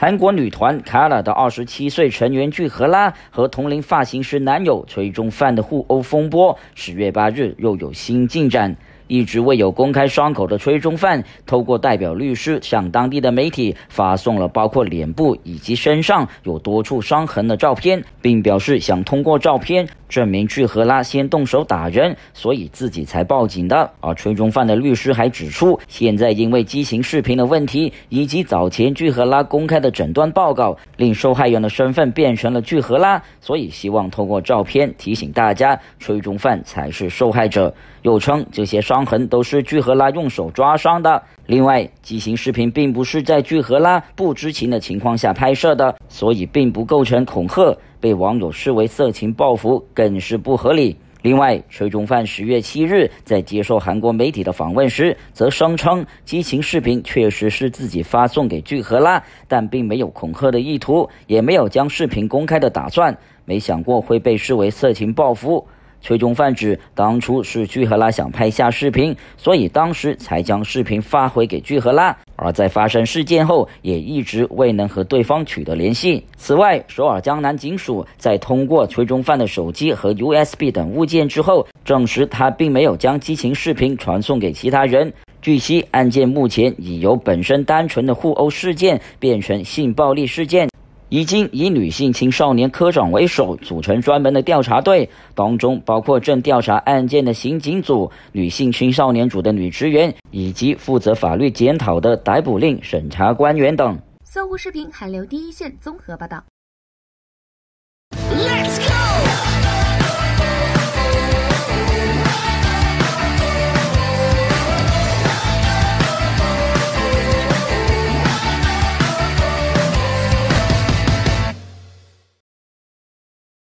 韩国女团 KARA 的二十七岁成员具荷拉和同龄发型师男友崔中范的互殴风波，十月八日又有新进展。一直未有公开伤口的崔中范，透过代表律师向当地的媒体发送了包括脸部以及身上有多处伤痕的照片，并表示想通过照片证明聚合拉先动手打人，所以自己才报警的。而崔中范的律师还指出，现在因为畸形视频的问题以及早前聚合拉公开的诊断报告，令受害人的身份变成了聚合拉，所以希望通过照片提醒大家，崔中范才是受害者。又称这些伤。伤痕都是具荷拉用手抓伤的。另外，激情视频并不是在具荷拉不知情的情况下拍摄的，所以并不构成恐吓，被网友视为色情报复更是不合理。另外，崔中范十月七日在接受韩国媒体的访问时，则声称激情视频确实是自己发送给具荷拉，但并没有恐吓的意图，也没有将视频公开的打算，没想过会被视为色情报复。崔钟范指，当初是具荷拉想拍下视频，所以当时才将视频发回给具荷拉。而在发生事件后，也一直未能和对方取得联系。此外，首尔江南警署在通过崔钟范的手机和 USB 等物件之后，证实他并没有将激情视频传送给其他人。据悉，案件目前已由本身单纯的互殴事件变成性暴力事件。已经以女性青少年科长为首组成专门的调查队，当中包括正调查案件的刑警组、女性青少年组的女职员，以及负责法律检讨的逮捕令审查官员等。搜狐视频韩流第一线综合报道。